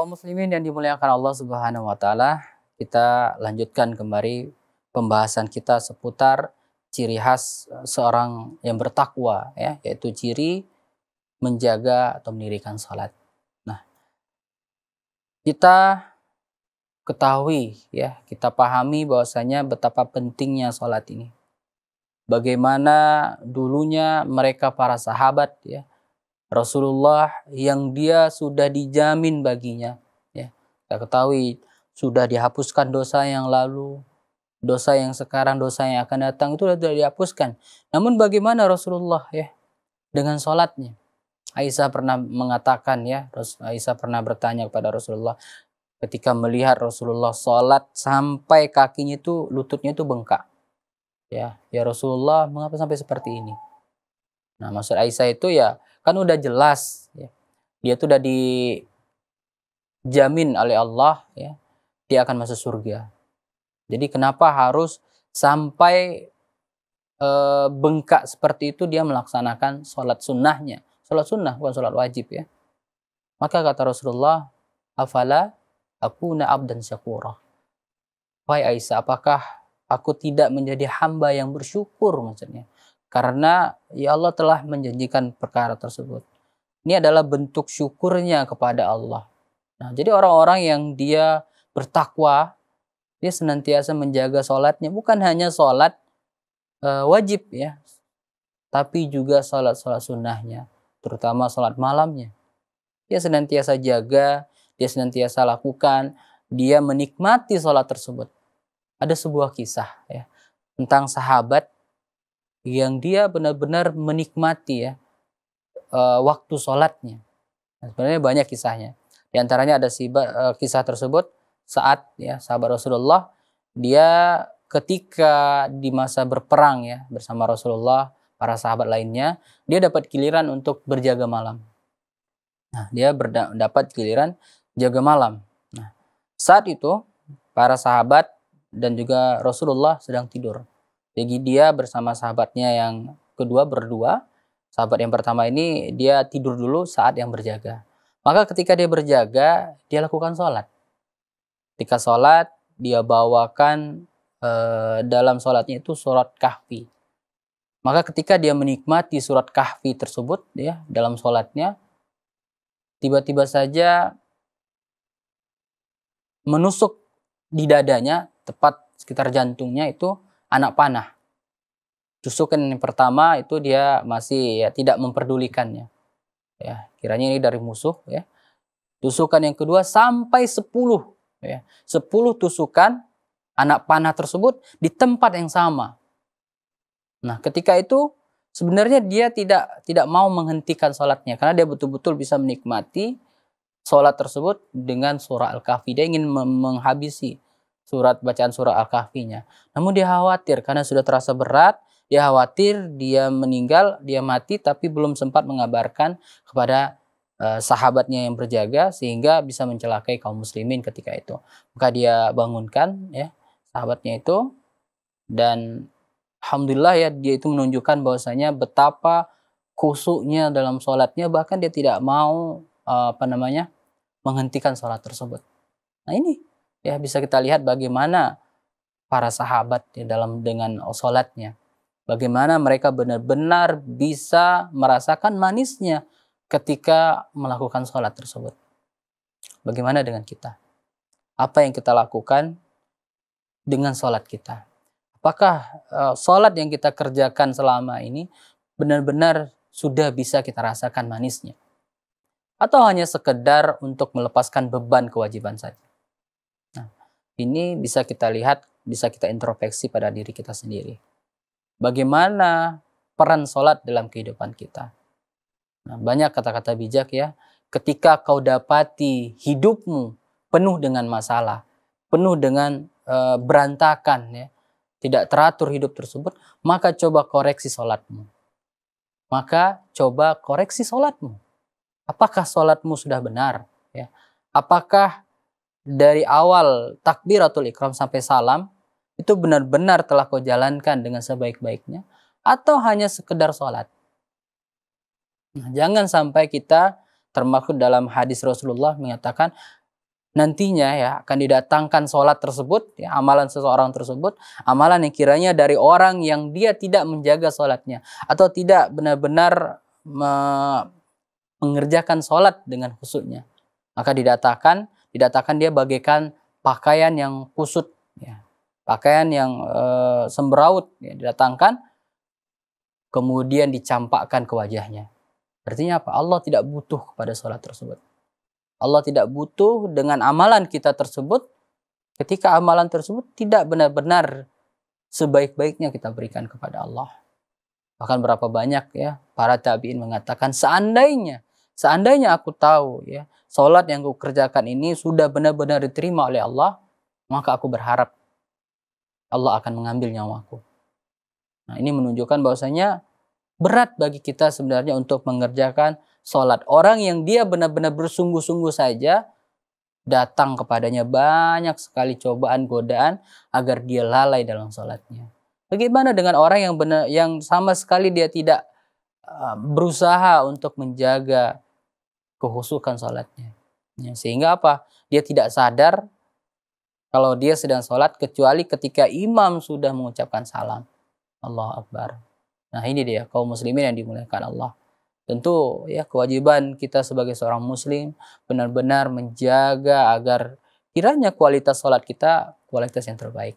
kaum muslimin yang dimuliakan Allah Subhanahu wa taala, kita lanjutkan kembali pembahasan kita seputar ciri khas eh, seorang yang bertakwa ya, yaitu ciri menjaga atau mendirikan salat. Nah, kita ketahui ya, kita pahami bahwasanya betapa pentingnya salat ini. Bagaimana dulunya mereka para sahabat ya, Rasulullah yang dia sudah dijamin baginya. Ya, kita ketahui sudah dihapuskan dosa yang lalu, dosa yang sekarang, dosa yang akan datang itu sudah dihapuskan. Namun bagaimana Rasulullah ya dengan sholatnya? Aisyah pernah mengatakan ya, Aisyah pernah bertanya kepada Rasulullah ketika melihat Rasulullah sholat sampai kakinya itu lututnya itu bengkak. Ya, ya Rasulullah mengapa sampai seperti ini? Nah maksud Aisyah itu ya kan udah jelas ya. dia tuh udah dijamin oleh Allah ya dia akan masuk surga jadi kenapa harus sampai e, bengkak seperti itu dia melaksanakan sholat sunnahnya sholat sunnah bukan sholat wajib ya maka kata Rasulullah afala aku naab dan syakura wahai Aisyah apakah aku tidak menjadi hamba yang bersyukur maksudnya karena ya Allah telah menjanjikan perkara tersebut. Ini adalah bentuk syukurnya kepada Allah. Nah, jadi orang-orang yang dia bertakwa, dia senantiasa menjaga sholatnya, bukan hanya sholat e, wajib ya, tapi juga sholat-sholat sunnahnya, terutama sholat malamnya. Dia senantiasa jaga, dia senantiasa lakukan, dia menikmati sholat tersebut. Ada sebuah kisah ya tentang sahabat yang dia benar-benar menikmati ya eh, waktu sholatnya. Nah, sebenarnya banyak kisahnya. Di antaranya ada si eh, kisah tersebut saat ya sahabat Rasulullah dia ketika di masa berperang ya bersama Rasulullah para sahabat lainnya dia dapat giliran untuk berjaga malam. Nah, dia dapat giliran jaga malam. Nah, saat itu para sahabat dan juga Rasulullah sedang tidur. Jadi dia bersama sahabatnya yang kedua berdua. Sahabat yang pertama ini dia tidur dulu saat yang berjaga. Maka ketika dia berjaga, dia lakukan sholat. Ketika sholat, dia bawakan e, dalam sholatnya itu surat kahfi. Maka ketika dia menikmati surat kahfi tersebut ya dalam sholatnya, tiba-tiba saja menusuk di dadanya, tepat sekitar jantungnya itu anak panah. Tusukan yang pertama itu dia masih ya, tidak memperdulikannya. Ya, kiranya ini dari musuh ya. Tusukan yang kedua sampai sepuluh ya. 10 tusukan anak panah tersebut di tempat yang sama. Nah, ketika itu sebenarnya dia tidak tidak mau menghentikan sholatnya karena dia betul-betul bisa menikmati sholat tersebut dengan surah Al-Kahfi. Dia ingin menghabisi surat bacaan surah Al-Kahfinya. Namun dia khawatir karena sudah terasa berat, dia khawatir dia meninggal, dia mati tapi belum sempat mengabarkan kepada eh, sahabatnya yang berjaga sehingga bisa mencelakai kaum muslimin ketika itu. Maka dia bangunkan ya sahabatnya itu dan alhamdulillah ya dia itu menunjukkan bahwasanya betapa kusuknya dalam sholatnya bahkan dia tidak mau eh, apa namanya menghentikan sholat tersebut. Nah ini ya bisa kita lihat bagaimana para sahabat di ya dalam dengan sholatnya bagaimana mereka benar-benar bisa merasakan manisnya ketika melakukan sholat tersebut. Bagaimana dengan kita? Apa yang kita lakukan dengan sholat kita? Apakah eh, sholat yang kita kerjakan selama ini benar-benar sudah bisa kita rasakan manisnya? Atau hanya sekedar untuk melepaskan beban kewajiban saja? ini bisa kita lihat, bisa kita introspeksi pada diri kita sendiri. Bagaimana peran sholat dalam kehidupan kita? Nah, banyak kata-kata bijak ya. Ketika kau dapati hidupmu penuh dengan masalah, penuh dengan e, berantakan ya, tidak teratur hidup tersebut, maka coba koreksi sholatmu. Maka coba koreksi sholatmu. Apakah sholatmu sudah benar? Ya. Apakah dari awal takbiratul ikram sampai salam itu benar-benar telah kau jalankan dengan sebaik-baiknya atau hanya sekedar sholat. Nah, jangan sampai kita termasuk dalam hadis Rasulullah mengatakan nantinya ya akan didatangkan sholat tersebut, ya, amalan seseorang tersebut, amalan yang kiranya dari orang yang dia tidak menjaga sholatnya atau tidak benar-benar mengerjakan sholat dengan khusyuknya. Maka didatangkan didatakan dia bagaikan pakaian yang kusut, ya. pakaian yang e, eh, semberaut ya, didatangkan, kemudian dicampakkan ke wajahnya. Artinya apa? Allah tidak butuh kepada sholat tersebut. Allah tidak butuh dengan amalan kita tersebut ketika amalan tersebut tidak benar-benar sebaik-baiknya kita berikan kepada Allah. Bahkan berapa banyak ya para tabiin mengatakan seandainya Seandainya aku tahu ya, salat yang aku kerjakan ini sudah benar-benar diterima oleh Allah, maka aku berharap Allah akan mengambil nyawaku. Nah, ini menunjukkan bahwasanya berat bagi kita sebenarnya untuk mengerjakan salat. Orang yang dia benar-benar bersungguh-sungguh saja datang kepadanya banyak sekali cobaan godaan agar dia lalai dalam salatnya. Bagaimana dengan orang yang benar yang sama sekali dia tidak berusaha untuk menjaga kehusukan sholatnya. Ya, sehingga apa? Dia tidak sadar kalau dia sedang sholat kecuali ketika imam sudah mengucapkan salam. Allah Akbar. Nah ini dia kaum muslimin yang dimuliakan Allah. Tentu ya kewajiban kita sebagai seorang muslim benar-benar menjaga agar kiranya kualitas sholat kita kualitas yang terbaik.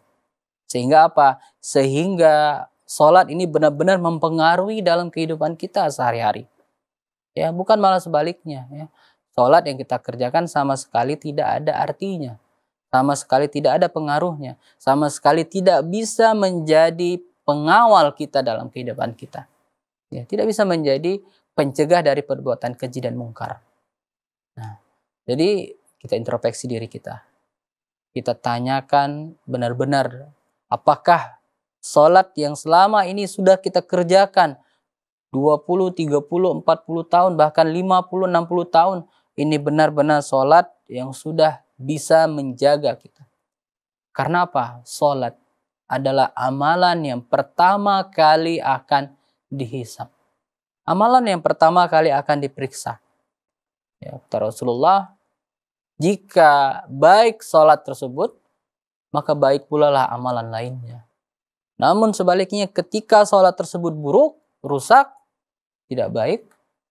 Sehingga apa? Sehingga sholat ini benar-benar mempengaruhi dalam kehidupan kita sehari-hari ya bukan malah sebaliknya ya sholat yang kita kerjakan sama sekali tidak ada artinya sama sekali tidak ada pengaruhnya sama sekali tidak bisa menjadi pengawal kita dalam kehidupan kita ya tidak bisa menjadi pencegah dari perbuatan keji dan mungkar nah jadi kita introspeksi diri kita kita tanyakan benar-benar apakah sholat yang selama ini sudah kita kerjakan 20, 30, 40 tahun, bahkan 50, 60 tahun. Ini benar-benar sholat yang sudah bisa menjaga kita. Karena apa? Sholat adalah amalan yang pertama kali akan dihisap. Amalan yang pertama kali akan diperiksa. Ya, kata Rasulullah, jika baik sholat tersebut, maka baik pula lah amalan lainnya. Namun sebaliknya ketika sholat tersebut buruk, rusak, tidak baik,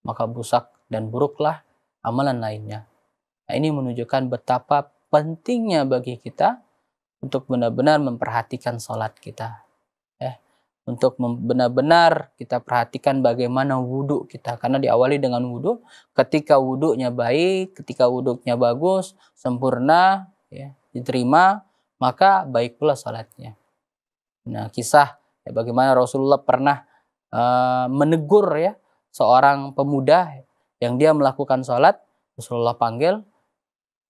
maka rusak dan buruklah amalan lainnya. Nah, ini menunjukkan betapa pentingnya bagi kita untuk benar-benar memperhatikan sholat kita. eh untuk benar-benar kita perhatikan bagaimana wudhu kita. Karena diawali dengan wudhu, ketika wudhunya baik, ketika wudhunya bagus, sempurna, ya, diterima, maka baik pula sholatnya. Nah, kisah ya, bagaimana Rasulullah pernah uh, menegur ya seorang pemuda yang dia melakukan sholat Rasulullah panggil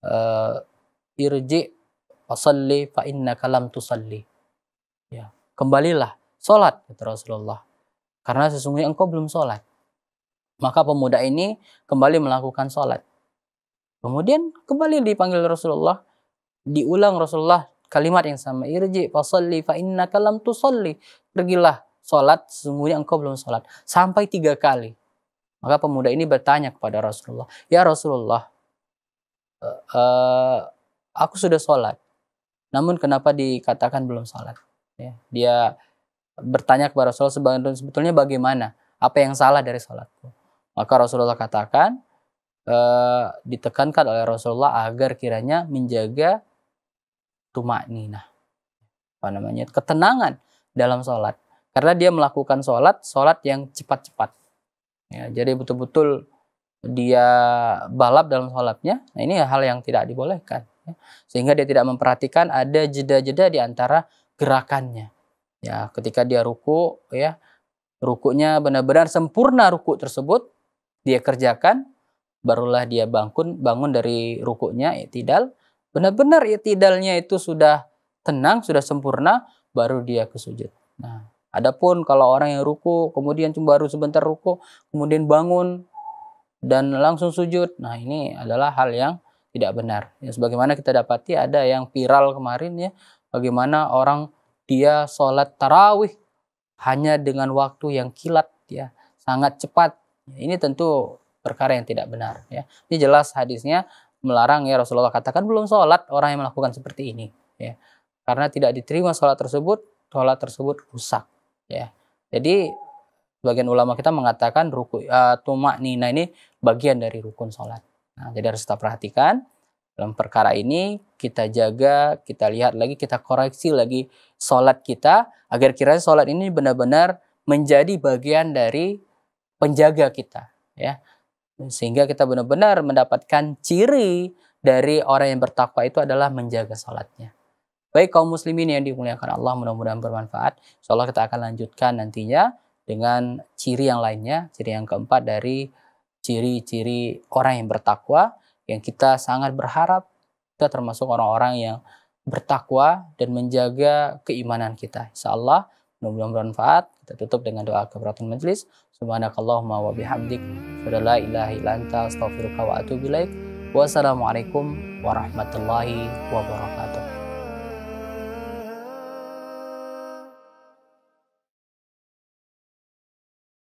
uh, irji fasalli fa tusalli ya kembalilah sholat kata Rasulullah karena sesungguhnya engkau belum sholat maka pemuda ini kembali melakukan sholat kemudian kembali dipanggil Rasulullah diulang Rasulullah kalimat yang sama irji fasalli fa innaka tusalli pergilah sholat sesungguhnya engkau belum sholat sampai tiga kali maka pemuda ini bertanya kepada Rasulullah, "Ya Rasulullah, uh, uh, aku sudah sholat, namun kenapa dikatakan belum sholat?" Ya, dia bertanya kepada Rasulullah sebetulnya bagaimana, apa yang salah dari sholatku? Maka Rasulullah katakan, uh, ditekankan oleh Rasulullah agar kiranya menjaga tumak nina, apa namanya, ketenangan dalam sholat. Karena dia melakukan sholat, sholat yang cepat-cepat Ya, jadi betul-betul dia balap dalam sholatnya. Nah, ini hal yang tidak dibolehkan. Ya. Sehingga dia tidak memperhatikan ada jeda-jeda di antara gerakannya. Ya, ketika dia ruku, ya rukunya benar-benar sempurna ruku tersebut dia kerjakan, barulah dia bangun bangun dari rukunya itidal. Ya, benar-benar itidalnya ya, itu sudah tenang, sudah sempurna, baru dia ke Nah, Adapun kalau orang yang ruku kemudian cuma baru sebentar ruku kemudian bangun dan langsung sujud. Nah, ini adalah hal yang tidak benar. Ya, sebagaimana kita dapati ada yang viral kemarin ya, bagaimana orang dia sholat tarawih hanya dengan waktu yang kilat ya, sangat cepat. Ya, ini tentu perkara yang tidak benar ya. Ini jelas hadisnya melarang ya Rasulullah katakan belum sholat orang yang melakukan seperti ini ya. Karena tidak diterima sholat tersebut, sholat tersebut rusak ya jadi sebagian ulama kita mengatakan ruku uh, e, tumak nina ini bagian dari rukun sholat nah jadi harus kita perhatikan dalam perkara ini kita jaga kita lihat lagi kita koreksi lagi sholat kita agar kiranya sholat ini benar-benar menjadi bagian dari penjaga kita ya sehingga kita benar-benar mendapatkan ciri dari orang yang bertakwa itu adalah menjaga sholatnya. Baik kaum muslimin yang dimuliakan Allah mudah-mudahan bermanfaat. Insya Allah kita akan lanjutkan nantinya dengan ciri yang lainnya, ciri yang keempat dari ciri-ciri orang yang bertakwa yang kita sangat berharap kita termasuk orang-orang yang bertakwa dan menjaga keimanan kita. Insya Allah mudah-mudahan bermanfaat. Kita tutup dengan doa keberatan majelis. Subhanakallahumma wa bihamdik. hamdik. ilaha illa anta astaghfiruka wa Wassalamualaikum warahmatullahi wabarakatuh.